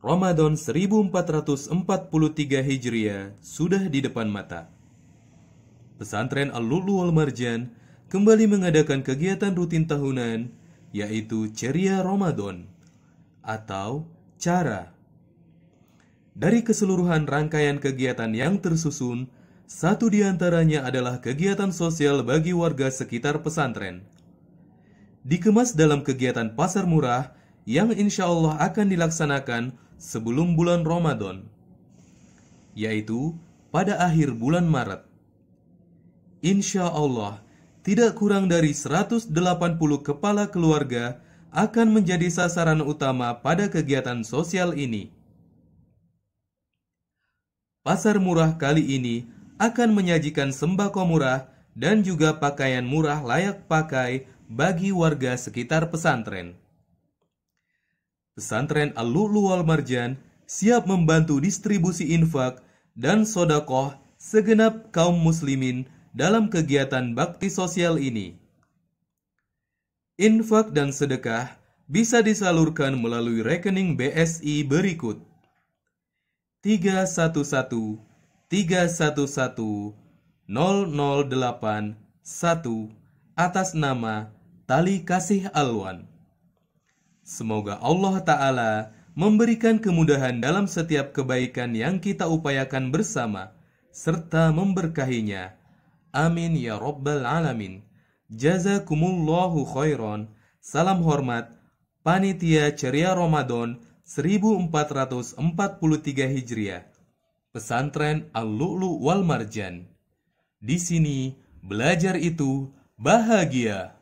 Ramadan 1443 Hijriah sudah di depan mata. Pesantren Al-Lulu marjan kembali mengadakan kegiatan rutin tahunan yaitu Ceria Ramadan atau Cara. Dari keseluruhan rangkaian kegiatan yang tersusun, satu di antaranya adalah kegiatan sosial bagi warga sekitar pesantren. Dikemas dalam kegiatan pasar murah yang insya Allah akan dilaksanakan sebelum bulan Ramadan, yaitu pada akhir bulan Maret. Insya Allah, tidak kurang dari 180 kepala keluarga akan menjadi sasaran utama pada kegiatan sosial ini. Pasar murah kali ini akan menyajikan sembako murah dan juga pakaian murah layak pakai bagi warga sekitar pesantren. Pesantren Al-Lu'lu marjan siap membantu distribusi infak dan sodakoh segenap kaum muslimin dalam kegiatan bakti sosial ini. Infak dan sedekah bisa disalurkan melalui rekening BSI berikut 311 311 008 1 atas nama Tali Kasih Alwan. Semoga Allah Ta'ala memberikan kemudahan dalam setiap kebaikan yang kita upayakan bersama, serta memberkahinya. Amin ya Rabbal Alamin. Jazakumullahu khairan. Salam hormat, Panitia Ceria Ramadan 1443 Hijriah. Pesantren Al-Lu'lu wal Marjan. Di sini, belajar itu bahagia.